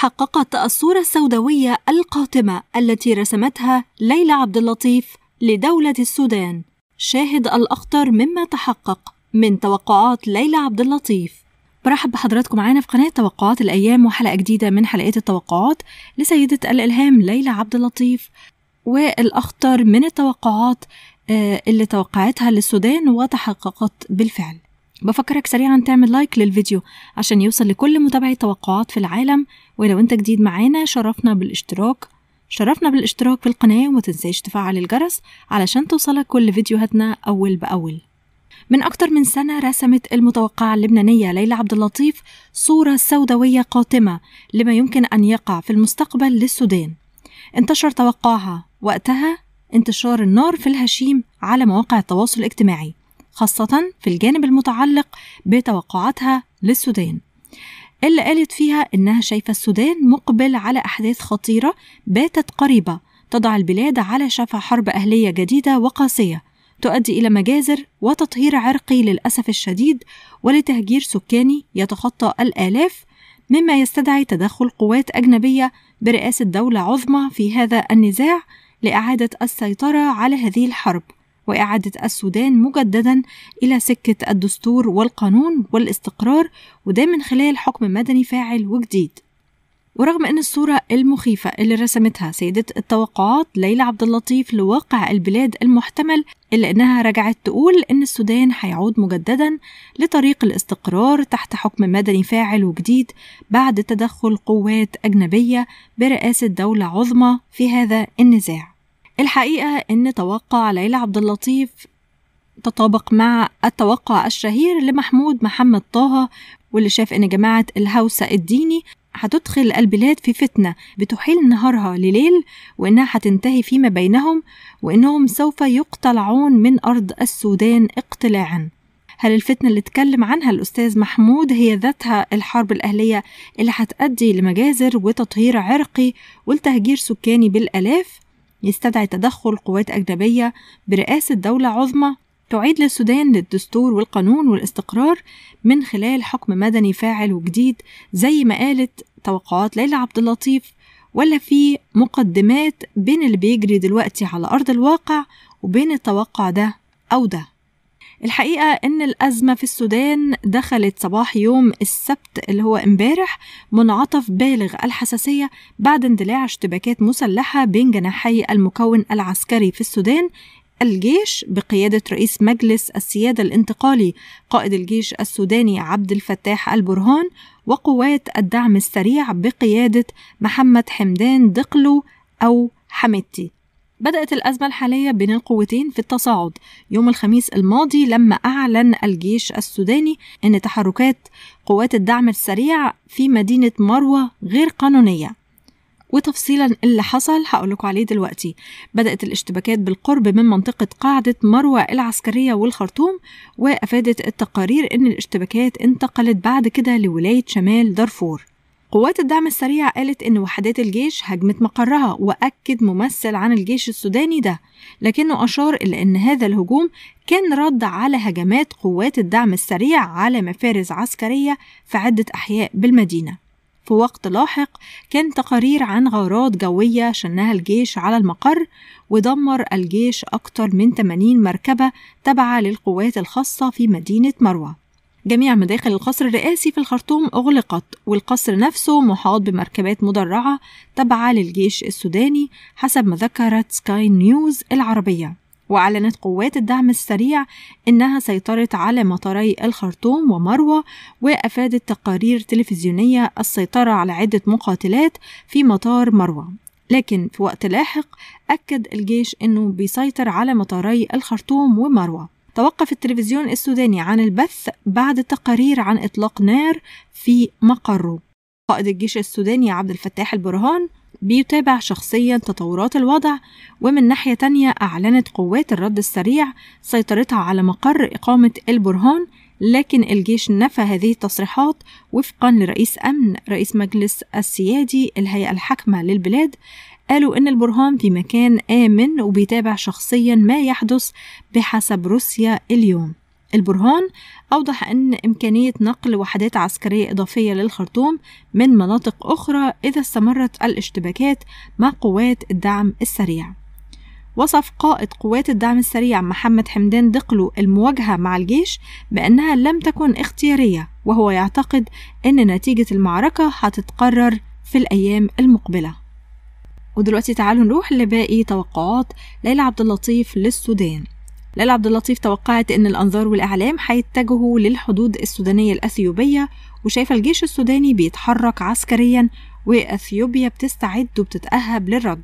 تحققت الصورة السوداوية القاتمة التي رسمتها ليلى عبد اللطيف لدولة السودان شاهد الأخطر مما تحقق من توقعات ليلى عبد اللطيف برحب بحضراتكم معانا في قناة توقعات الأيام وحلقة جديدة من حلقات التوقعات لسيدة الإلهام ليلى عبد اللطيف والأخطر من التوقعات آه، اللي توقعتها للسودان وتحققت بالفعل بفكرك سريعا تعمل لايك للفيديو عشان يوصل لكل متابعي توقعات في العالم ولو انت جديد معانا شرفنا بالاشتراك شرفنا بالاشتراك في القناة وما تنساش تفعل الجرس علشان توصلك كل فيديوهاتنا أول بأول من أكتر من سنة رسمت المتوقعة اللبنانية ليلى عبد اللطيف صورة سوداوية قاتمة لما يمكن أن يقع في المستقبل للسودان انتشر توقعها وقتها انتشار النار في الهشيم على مواقع التواصل الاجتماعي خاصة في الجانب المتعلق بتوقعاتها للسودان اللي قالت فيها إنها شايفة السودان مقبل على أحداث خطيرة باتت قريبة تضع البلاد على شفا حرب أهلية جديدة وقاسية تؤدي إلى مجازر وتطهير عرقي للأسف الشديد ولتهجير سكاني يتخطى الآلاف مما يستدعي تدخل قوات أجنبية برئاسة دولة عظمى في هذا النزاع لإعادة السيطرة على هذه الحرب وإعادة السودان مجددا إلى سكة الدستور والقانون والاستقرار وده من خلال حكم مدني فاعل وجديد ورغم أن الصورة المخيفة اللي رسمتها سيدة التوقعات ليلى عبد اللطيف لواقع البلاد المحتمل إلا أنها رجعت تقول أن السودان هيعود مجددا لطريق الاستقرار تحت حكم مدني فاعل وجديد بعد تدخل قوات أجنبية برئاسة دولة عظمى في هذا النزاع الحقيقة إن توقع ليلى عبد اللطيف تطابق مع التوقع الشهير لمحمود محمد طه واللي شاف إن جماعة الهوسة الديني هتدخل البلاد في فتنة بتحيل نهارها لليل وإنها هتنتهي فيما بينهم وإنهم سوف يقتلعون من أرض السودان اقتلاعا هل الفتنة اللي اتكلم عنها الأستاذ محمود هي ذاتها الحرب الأهلية اللي هتأدي لمجازر وتطهير عرقي والتهجير سكاني بالألاف؟ يستدعي تدخل قوات أجنبية برئاسة دولة عظمى تعيد للسودان للدستور والقانون والاستقرار من خلال حكم مدني فاعل وجديد زي ما قالت توقعات ليلى عبد اللطيف ولا في مقدمات بين اللي بيجري دلوقتي على أرض الواقع وبين التوقع ده أو ده الحقيقة إن الأزمة في السودان دخلت صباح يوم السبت اللي هو امبارح منعطف بالغ الحساسية بعد اندلاع اشتباكات مسلحة بين جناحي المكون العسكري في السودان الجيش بقيادة رئيس مجلس السيادة الانتقالي قائد الجيش السوداني عبد الفتاح البرهان وقوات الدعم السريع بقيادة محمد حمدان دقلو أو حمدتي بدأت الأزمة الحالية بين القوتين في التصاعد يوم الخميس الماضي لما أعلن الجيش السوداني أن تحركات قوات الدعم السريع في مدينة مروة غير قانونية وتفصيلا اللي حصل هقولكوا عليه دلوقتي بدأت الاشتباكات بالقرب من منطقة قاعدة مروة العسكرية والخرطوم وأفادت التقارير أن الاشتباكات انتقلت بعد كده لولاية شمال دارفور قوات الدعم السريع قالت إن وحدات الجيش هجمت مقرها وأكد ممثل عن الجيش السوداني ده لكنه أشار إلى أن هذا الهجوم كان رد على هجمات قوات الدعم السريع على مفارز عسكرية في عدة أحياء بالمدينة في وقت لاحق كان تقارير عن غارات جوية شنها الجيش على المقر ودمر الجيش أكثر من 80 مركبة تابعة للقوات الخاصة في مدينة مروه جميع مداخل القصر الرئاسي في الخرطوم أغلقت والقصر نفسه محاط بمركبات مدرعة تابعة للجيش السوداني حسب ما ذكرت سكاي نيوز العربية وأعلنت قوات الدعم السريع إنها سيطرت على مطاري الخرطوم ومروة وأفادت تقارير تلفزيونية السيطرة على عدة مقاتلات في مطار مروة لكن في وقت لاحق أكد الجيش إنه بيسيطر على مطاري الخرطوم ومروة توقف التلفزيون السوداني عن البث بعد تقارير عن إطلاق نار في مقره قائد الجيش السوداني عبد الفتاح البرهان بيتابع شخصيا تطورات الوضع ومن ناحية تانية أعلنت قوات الرد السريع سيطرتها على مقر إقامة البرهان لكن الجيش نفى هذه التصريحات وفقا لرئيس أمن رئيس مجلس السيادي الهيئة الحاكمة للبلاد قالوا إن البرهان في مكان آمن وبيتابع شخصيا ما يحدث بحسب روسيا اليوم البرهان أوضح أن إمكانية نقل وحدات عسكرية إضافية للخرطوم من مناطق أخرى إذا استمرت الاشتباكات مع قوات الدعم السريع وصف قائد قوات الدعم السريع محمد حمدان دقلو المواجهة مع الجيش بأنها لم تكن اختيارية وهو يعتقد أن نتيجة المعركة هتتقرر في الأيام المقبلة ودلوقتي تعالوا نروح لباقي توقعات ليلى عبد اللطيف للسودان ليلى عبد اللطيف توقعت ان الانظار والاعلام هيتجهوا للحدود السودانيه الاثيوبيه وشايفه الجيش السوداني بيتحرك عسكريا واثيوبيا بتستعد وبتتاهب للرد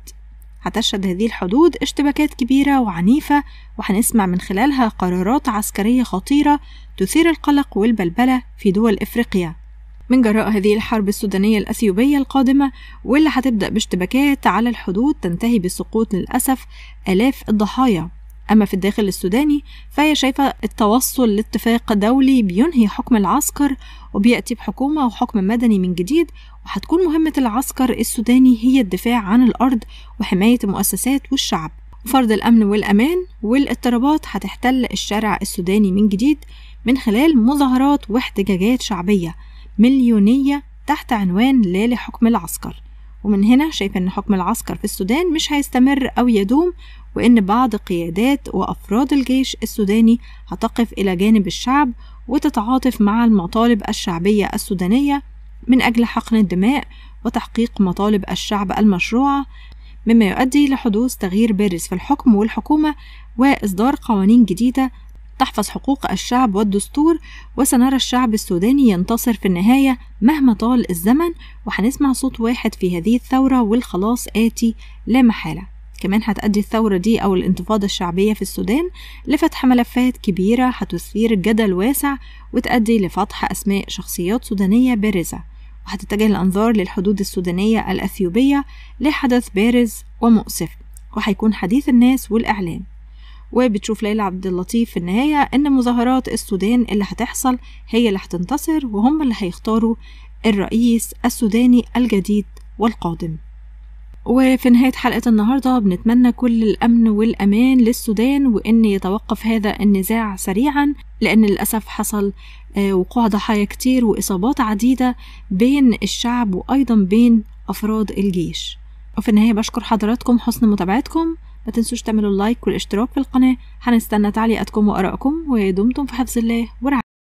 هتشهد هذه الحدود اشتباكات كبيرة وعنيفة وهنسمع من خلالها قرارات عسكرية خطيرة تثير القلق والبلبلة في دول إفريقيا من جراء هذه الحرب السودانية الأثيوبية القادمة واللي هتبدأ باشتباكات على الحدود تنتهي بسقوط للأسف آلاف الضحايا أما في الداخل السوداني فهي شايفة التوصل لاتفاق دولي بينهي حكم العسكر وبيأتي بحكومة وحكم مدني من جديد وهتكون مهمة العسكر السوداني هي الدفاع عن الأرض وحماية المؤسسات والشعب وفرض الأمن والأمان والاضطرابات هتحتل الشارع السوداني من جديد من خلال مظاهرات واحتجاجات شعبية مليونية تحت عنوان لا لحكم العسكر ومن هنا شايف أن حكم العسكر في السودان مش هيستمر أو يدوم وإن بعض قيادات وأفراد الجيش السوداني هتقف إلى جانب الشعب وتتعاطف مع المطالب الشعبية السودانية من أجل حقن الدماء وتحقيق مطالب الشعب المشروعة مما يؤدي لحدوث تغيير بارز في الحكم والحكومة وإصدار قوانين جديدة تحفظ حقوق الشعب والدستور وسنرى الشعب السوداني ينتصر في النهاية مهما طال الزمن وهنسمع صوت واحد في هذه الثورة والخلاص آتي لا محالة كمان هتأدي الثورة دي أو الانتفاضة الشعبية في السودان لفتح ملفات كبيرة هتثير جدل واسع وتؤدي لفتح أسماء شخصيات سودانية بارزة وهتتجه الأنظار للحدود السودانية الأثيوبية لحدث بارز ومؤسف وهيكون حديث الناس والإعلام وبتشوف ليلى عبد اللطيف في النهاية إن مظاهرات السودان اللي هتحصل هي اللي هتنتصر وهم اللي هيختاروا الرئيس السوداني الجديد والقادم وفي نهاية حلقة النهاردة بنتمنى كل الأمن والأمان للسودان وإن يتوقف هذا النزاع سريعا لأن للأسف حصل آه، وقوع ضحايا كتير وإصابات عديدة بين الشعب وأيضا بين أفراد الجيش وفي النهاية بشكر حضراتكم حسن متابعتكم ما تنسوش تعملوا اللايك والاشتراك في القناة هنستنى تعليقاتكم وآرائكم ودمتم في حفظ الله ورعاية